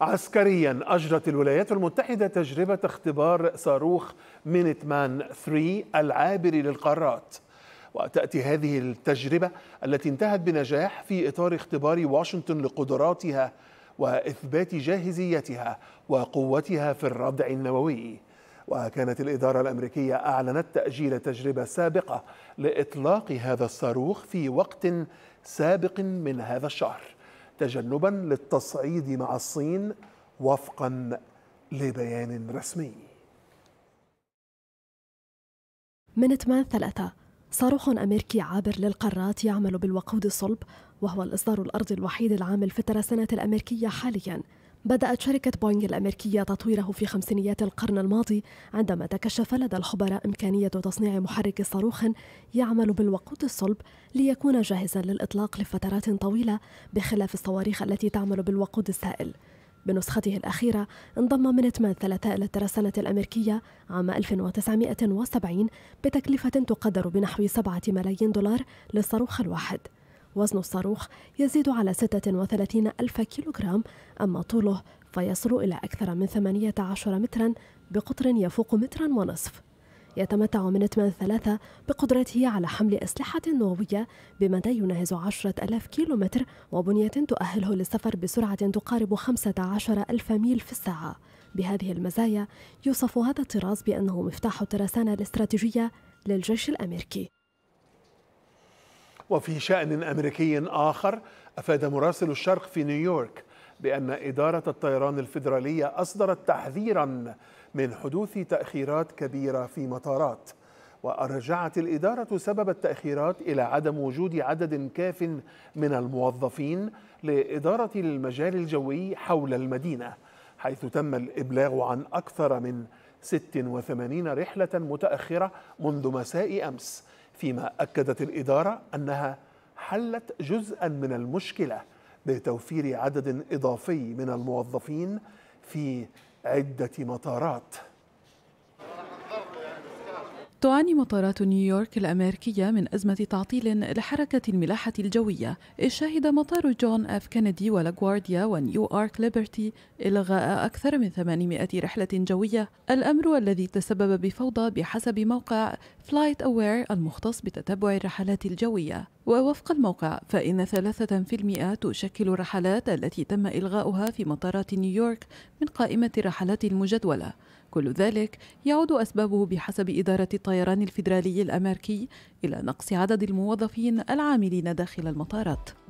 عسكريا أجرت الولايات المتحدة تجربة اختبار صاروخ مينيتمان 3 العابر للقارات وتأتي هذه التجربة التي انتهت بنجاح في إطار اختبار واشنطن لقدراتها وإثبات جاهزيتها وقوتها في الردع النووي وكانت الإدارة الأمريكية أعلنت تأجيل تجربة سابقة لإطلاق هذا الصاروخ في وقت سابق من هذا الشهر تجنبا للتصعيد مع الصين وفقا لبيان رسمي من 8 ثلاثة صاروخ أمريكي عابر للقارات يعمل بالوقود الصلب وهو الإصدار الأرضي الوحيد العامل في الترسانات الأمريكية حالياً بدأت شركة بوينغ الأمريكية تطويره في خمسينيات القرن الماضي عندما تكشف لدى الخبراء إمكانية تصنيع محرك صاروخ يعمل بالوقود الصلب ليكون جاهزا للإطلاق لفترات طويلة بخلاف الصواريخ التي تعمل بالوقود السائل بنسخته الأخيرة انضم من ثلاثة إلى الترسانة الأمريكية عام 1970 بتكلفة تقدر بنحو 7 ملايين دولار للصاروخ الواحد وزن الصاروخ يزيد على 36 ألف كيلوغرام أما طوله فيصل إلى أكثر من 18 مترا بقطر يفوق مترا ونصف يتمتع من إتمان ثلاثة بقدرته على حمل أسلحة نووية بمدى يناهز عشرة ألاف كيلومتر وبنية تؤهله للسفر بسرعة تقارب عشر ألف ميل في الساعة بهذه المزايا يوصف هذا الطراز بأنه مفتاح الترسانة الاستراتيجية للجيش الأمريكي وفي شأن أمريكي آخر أفاد مراسل الشرق في نيويورك بأن إدارة الطيران الفيدرالية أصدرت تحذيرا من حدوث تأخيرات كبيرة في مطارات وأرجعت الإدارة سبب التأخيرات إلى عدم وجود عدد كاف من الموظفين لإدارة المجال الجوي حول المدينة حيث تم الإبلاغ عن أكثر من 86 رحلة متأخرة منذ مساء أمس فيما أكدت الإدارة أنها حلت جزءا من المشكلة بتوفير عدد إضافي من الموظفين في عدة مطارات تعاني مطارات نيويورك الأمريكية من أزمة تعطيل لحركة الملاحة الجوية إذ شهد مطار جون أف كندي ولاغوارديا أرك ليبرتي إلغاء أكثر من 800 رحلة جوية الأمر الذي تسبب بفوضى بحسب موقع فلايت أوير المختص بتتبع الرحلات الجوية ووفق الموقع فإن 3% تشكل الرحلات التي تم إلغاؤها في مطارات نيويورك من قائمة الرحلات المجدولة كل ذلك يعود أسبابه بحسب إدارة الطيران الفيدرالي الأمريكي إلى نقص عدد الموظفين العاملين داخل المطارات